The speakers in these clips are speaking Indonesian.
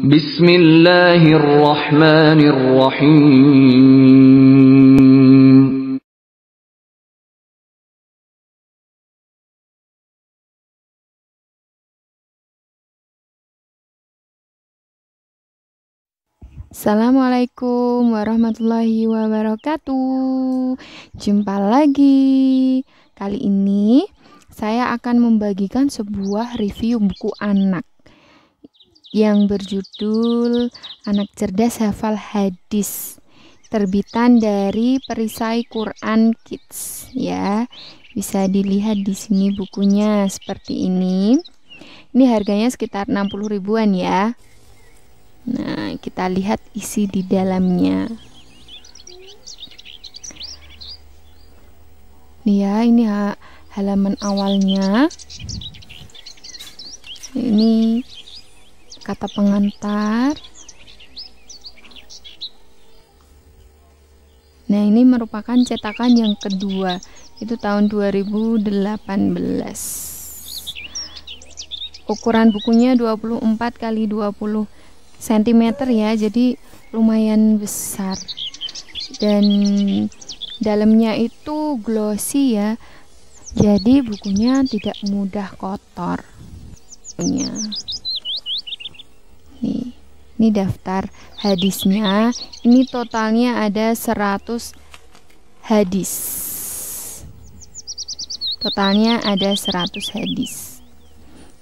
Bismillahirrahmanirrahim. Assalamualaikum warahmatullahi wabarakatuh. Jumpa lagi. Kali ini saya akan membagikan sebuah review buku anak yang berjudul Anak Cerdas Hafal Hadis terbitan dari Perisai Quran Kids ya. Bisa dilihat di sini bukunya seperti ini. Ini harganya sekitar 60 ribuan ya. Nah, kita lihat isi di dalamnya. Nih ya, ini halaman awalnya. Ini kata pengantar. Nah, ini merupakan cetakan yang kedua, itu tahun 2018. Ukuran bukunya 24 kali 20 cm ya, jadi lumayan besar. Dan dalamnya itu glossy ya. Jadi bukunya tidak mudah kotor. Punya ini daftar hadisnya ini totalnya ada 100 hadis totalnya ada 100 hadis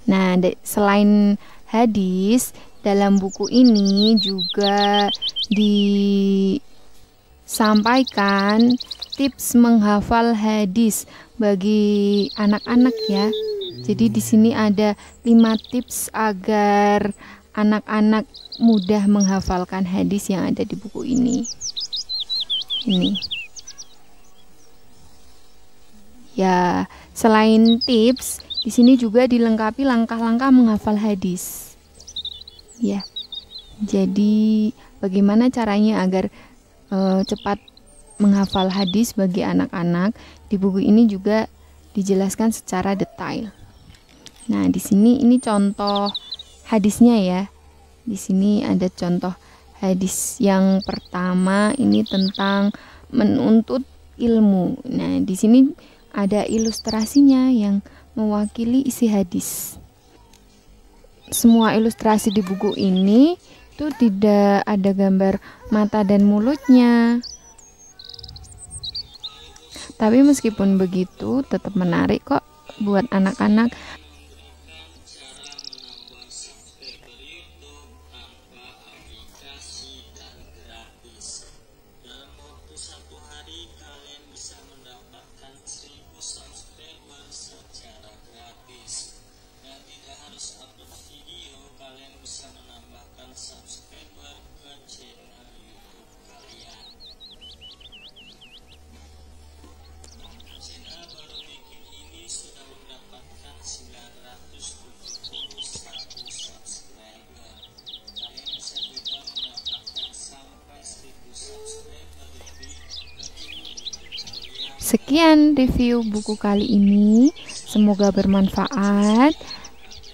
nah selain hadis dalam buku ini juga disampaikan tips menghafal hadis bagi anak-anak ya jadi di sini ada 5 tips agar anak-anak mudah menghafalkan hadis yang ada di buku ini. Ini. Ya, selain tips, di sini juga dilengkapi langkah-langkah menghafal hadis. Ya. Jadi bagaimana caranya agar e, cepat menghafal hadis bagi anak-anak? Di buku ini juga dijelaskan secara detail. Nah, di sini ini contoh hadisnya ya. Di sini ada contoh hadis yang pertama ini tentang menuntut ilmu. Nah, di sini ada ilustrasinya yang mewakili isi hadis. Semua ilustrasi di buku ini itu tidak ada gambar mata dan mulutnya. Tapi meskipun begitu tetap menarik kok buat anak-anak Sekian review buku kali ini. Semoga bermanfaat.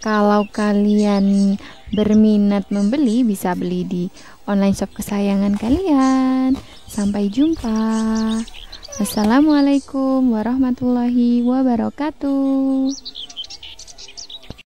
Kalau kalian berminat membeli, bisa beli di online shop kesayangan kalian. Sampai jumpa. Wassalamualaikum warahmatullahi wabarakatuh.